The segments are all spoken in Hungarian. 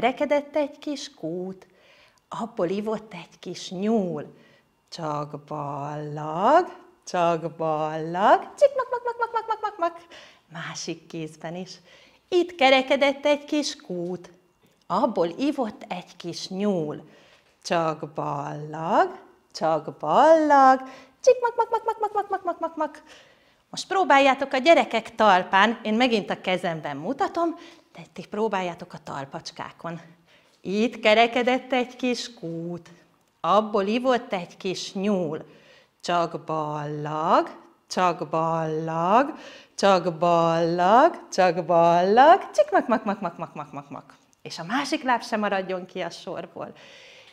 kerekedett egy kis kút, abból ivott egy kis nyúl. Csak ballag, csak ballag, csik mak, mak, mak, mak, mak, mak, mak, másik kézben is. Itt kerekedett egy kis kút, abból ivott egy kis nyúl. Csak ballag, csak ballag, mak mak, mak, mak, mak, mak, mak, mak, mak, mak. Most próbáljátok a gyerekek talpán, én megint a kezemben mutatom, Tették, próbáljátok a talpacskákon. Itt kerekedett egy kis kút, abból ivott egy kis nyúl. Csak ballag, csak ballag, csak ballag, csak ballag, csik mak mak mak mak mak mak mak mak. És a másik láb sem maradjon ki a sorból.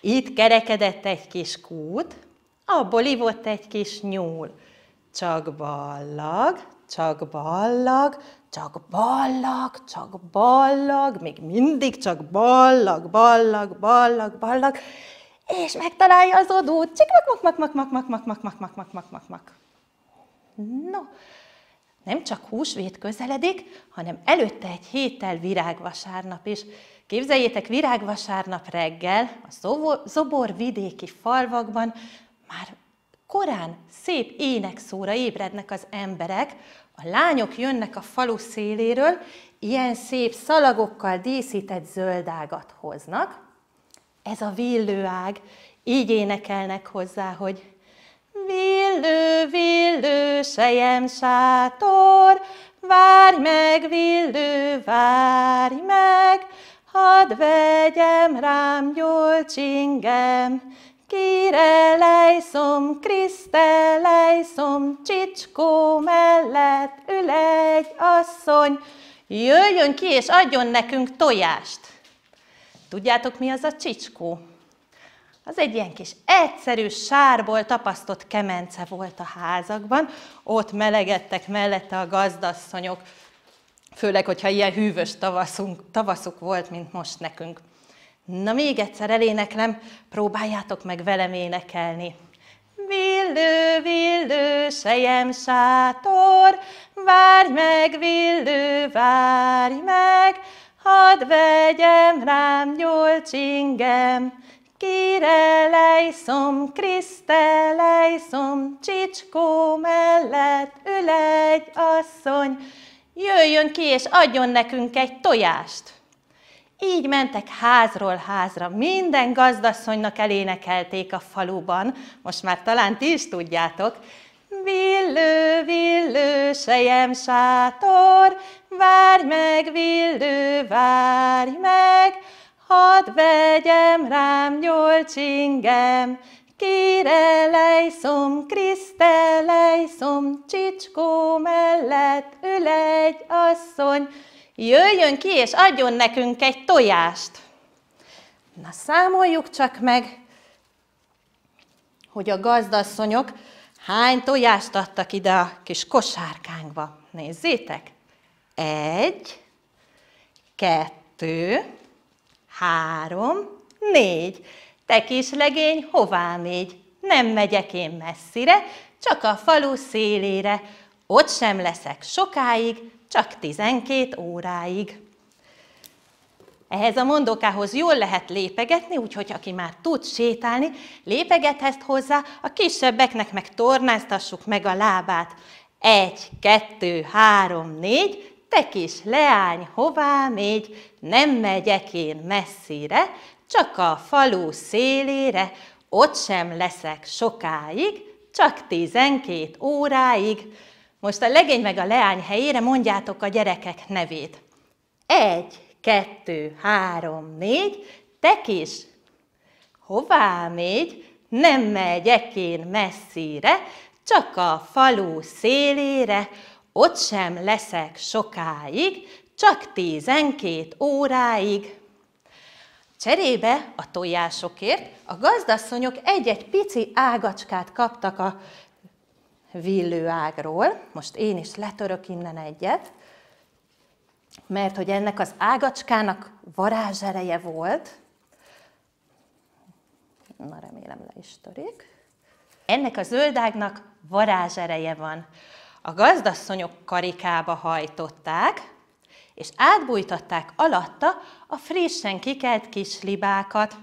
Itt kerekedett egy kis kút, abból ivott egy kis nyúl. Csak ballag, csak ballag, csak ballag, csak ballag, még mindig csak ballag, ballag, ballag, ballag, és megtalálja az odót. Csik, mak, mak, mak, mak, mak, mak, mak, mak, mak, mak, mak, mak. No, nem csak húsvét közeledik, hanem előtte egy héttel virágvasárnap is. Képzeljétek, virágvasárnap reggel a szobor zobor vidéki falvakban már korán szép énekszóra ébrednek az emberek, a lányok jönnek a falu széléről, ilyen szép szalagokkal díszített zöldágat hoznak. Ez a villőág, így énekelnek hozzá, hogy Villő, villő, sejem sátor, várj meg, villő, várj meg, hadd vegyem rám gyolcsingem, Kire lejszom, Kriszte lejszom, csicskó mellett ül egy asszony, jöjjön ki és adjon nekünk tojást. Tudjátok, mi az a csicskó? Az egy ilyen kis egyszerű sárból tapasztott kemence volt a házakban, ott melegedtek mellette a gazdasszonyok, főleg, hogyha ilyen hűvös tavaszunk, tavaszuk volt, mint most nekünk. Na még egyszer eléneklem, próbáljátok meg velem énekelni. Villő, villő, sejem sátor, várj meg, villő, várj meg, hadd vegyem rám nyolcsingem. Kire lejszom, Kriszte lejszom, csicskó mellett ül egy asszony. Jöjjön ki és adjon nekünk egy tojást! Így mentek házról házra, minden gazdasszonynak elénekelték a faluban, most már talán ti is tudjátok, Villő, villő, sejem sátor, várj meg, villő, várj meg, hadd vegyem rám nyolc Kire lejszom, Kriszte lejszom, csicskó mellett ül egy asszony, Jöjjön ki és adjon nekünk egy tojást. Na számoljuk csak meg, hogy a gazdasszonyok hány tojást adtak ide a kis kosárkánkba. Nézzétek! Egy, kettő, három, négy. Te kislegény, hová még? Nem megyek én messzire, csak a falu szélére. Ott sem leszek sokáig, csak 12 óráig. Ehhez a mondókához jól lehet lépegetni, úgyhogy aki már tud sétálni, lépegethet hozzá, a kisebbeknek meg tornáztassuk meg a lábát. Egy, kettő, három, négy, te kis leány, hová még? nem megyek én messzire, csak a falu szélére, ott sem leszek sokáig, csak tizenkét óráig. Most a legény meg a leány helyére mondjátok a gyerekek nevét. Egy, kettő, három, négy, te kis. Hová megy? Nem megyek én messzire, csak a falu szélére, ott sem leszek sokáig, csak tizenkét óráig. Cserébe a tojásokért a gazdasszonyok egy-egy pici ágacskát kaptak a villő ágról. Most én is letörök innen egyet, mert hogy ennek az ágacskának varázsereje volt, na remélem le is törik, ennek a zöldágnak varázsereje van. A gazdasszonyok karikába hajtották, és átbújtatták alatta a frissen kikelt kis libákat.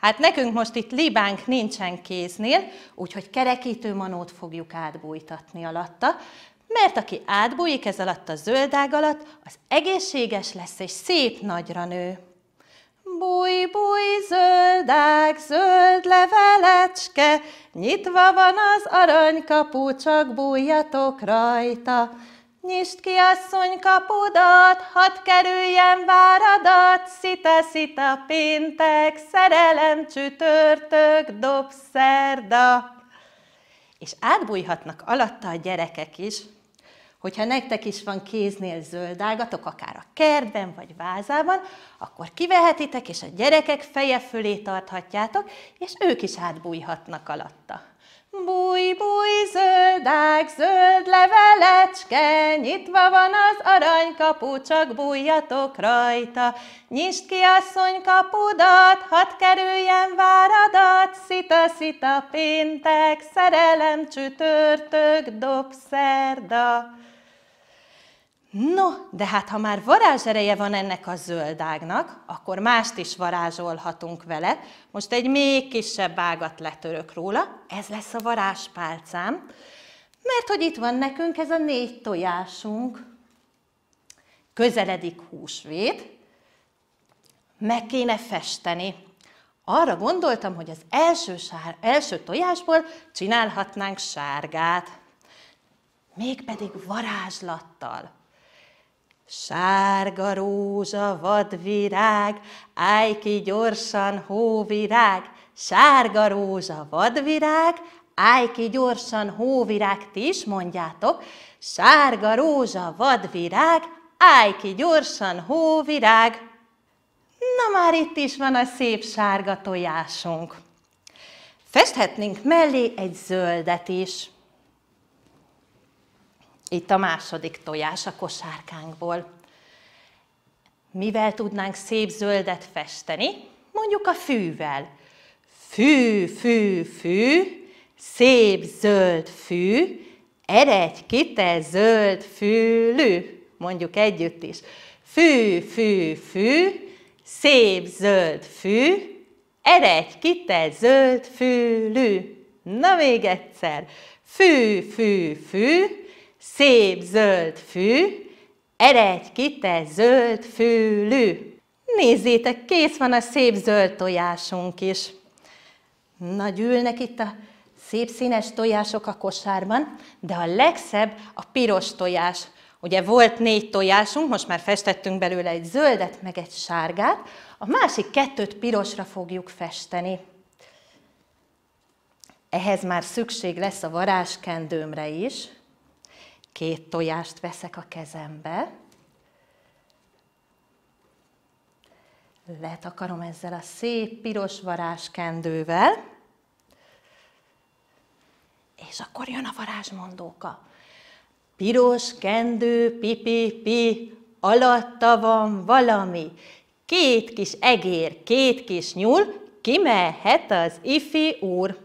Hát nekünk most itt libánk nincsen kéznél, úgyhogy kerekítő manót fogjuk átbújtatni alatta, mert aki átbújik ez alatt a zöldág alatt, az egészséges lesz és szép nagyra nő. Búj, búj, zöldág, zöld levelecske, nyitva van az aranykapu, csak bújjatok rajta. Nyisd ki, asszony, kapudat, hadd kerüljen váradat, szita-szita péntek, szerelem csütörtök, dob szerda. És átbújhatnak alatta a gyerekek is, hogyha nektek is van kéznél zöld ágatok, akár a kertben vagy vázában, akkor kivehetitek, és a gyerekek feje fölé tarthatjátok, és ők is átbújhatnak alatta. Búj, búj, zöldág, zöld levelecske, nyitva van az aranykapu, csak bújjatok rajta. Nyisd ki asszony kapudat, hadd kerüljen váradat, szita-szita péntek, szerelem csütörtök, dob szerda. No, de hát ha már varázsereje van ennek a zöldágnak, akkor mást is varázsolhatunk vele. Most egy még kisebb ágat letörök róla, ez lesz a varázspálcám, mert hogy itt van nekünk ez a négy tojásunk. Közeledik húsvét, meg kéne festeni. Arra gondoltam, hogy az első, sár, első tojásból csinálhatnánk sárgát, mégpedig varázslattal. Sárga rózsa, vadvirág, állj ki gyorsan, hóvirág, sárga rózsa, vadvirág, állj ki gyorsan, hóvirág, ti is mondjátok, sárga rózsa, vadvirág, állj ki gyorsan, hóvirág. Na már itt is van a szép sárga tojásunk. Festhetnénk mellé egy zöldet is. Itt a második tojás a kosárkánkból. Mivel tudnánk szép zöldet festeni? Mondjuk a fűvel. Fű, fű, fű, szép zöld fű, eredj ki te zöld fülű. Mondjuk együtt is. Fű, fű, fű, szép zöld fű, eredj ki te zöld fülű. Na még egyszer. Fű, fű, fű, Szép zöld fű, eredj ki, te zöld fülű. Nézzétek, kész van a szép zöld tojásunk is. Nagy ülnek itt a szép színes tojások a kosárban, de a legszebb a piros tojás. Ugye volt négy tojásunk, most már festettünk belőle egy zöldet, meg egy sárgát, a másik kettőt pirosra fogjuk festeni. Ehhez már szükség lesz a varázskendőmre is két tojást veszek a kezembe, letakarom ezzel a szép piros varázskendővel, és akkor jön a varázsmondóka. Piros kendő, pipi, pi, alatta van valami. Két kis egér, két kis nyúl, kimehet az ifi úr.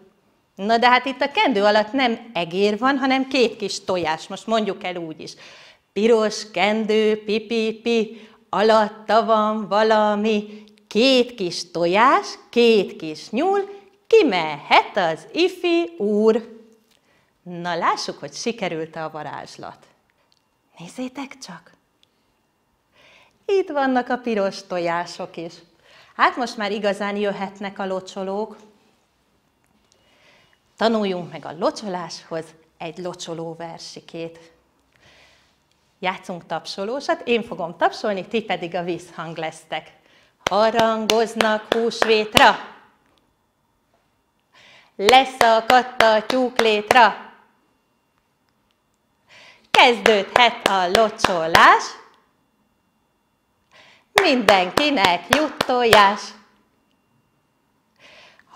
Na de hát itt a kendő alatt nem egér van, hanem két kis tojás, most mondjuk el úgy is. Piros kendő, pipi, pi, alatta van valami, két kis tojás, két kis nyúl, kimehet az ifi úr. Na lássuk, hogy sikerült a varázslat. Nézzétek csak! Itt vannak a piros tojások is. Hát most már igazán jöhetnek a locsolók. Tanuljunk meg a locsoláshoz egy locsoló versikét. Játszunk tapsolósat, én fogom tapsolni, ti pedig a vízhang lesztek. Harangoznak húsvétra, leszakadt a tyúklétra. Kezdődhet a locsolás, mindenkinek jut tojás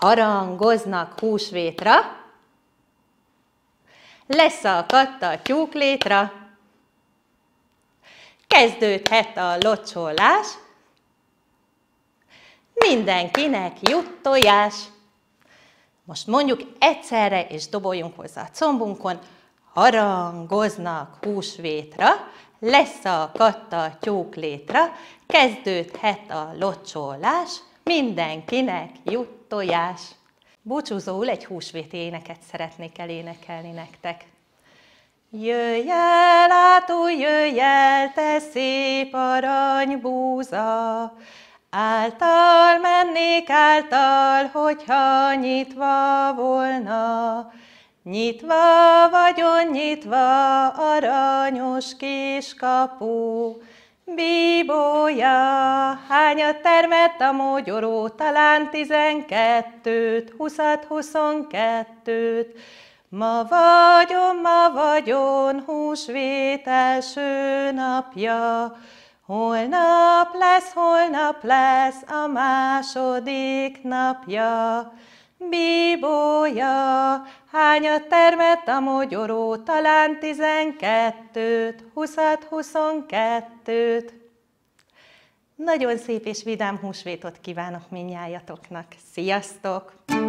harangoznak húsvétra, leszakadt a tyúklétra, kezdődhet a locsolás, mindenkinek jut tojás. Most mondjuk egyszerre, és doboljunk hozzá a combunkon, harangoznak húsvétra, leszakadt a tyúklétra, kezdődhet a locsolás, Mindenkinek jut tojás! Búcsúzóul egy húsvéti éneket szeretnék elénekelni nektek. Jöjj el, átú, jöjj el, te szép aranybúza, Által mennék által, hogyha nyitva volna. Nyitva vagyon, nyitva aranyos kis kapu, Bíbója, hányat termett a mogyoró, talán tizenkettőt, huszat, huszonkettőt. Ma vagyon, ma vagyon, húsvét első napja, holnap lesz, holnap lesz a második napja. Bibója, hányat termett a mogyoró, talán tizenkettőt, huszat, huszonkettőt. Nagyon szép és vidám húsvétot kívánok minnyájatoknak. Sziasztok!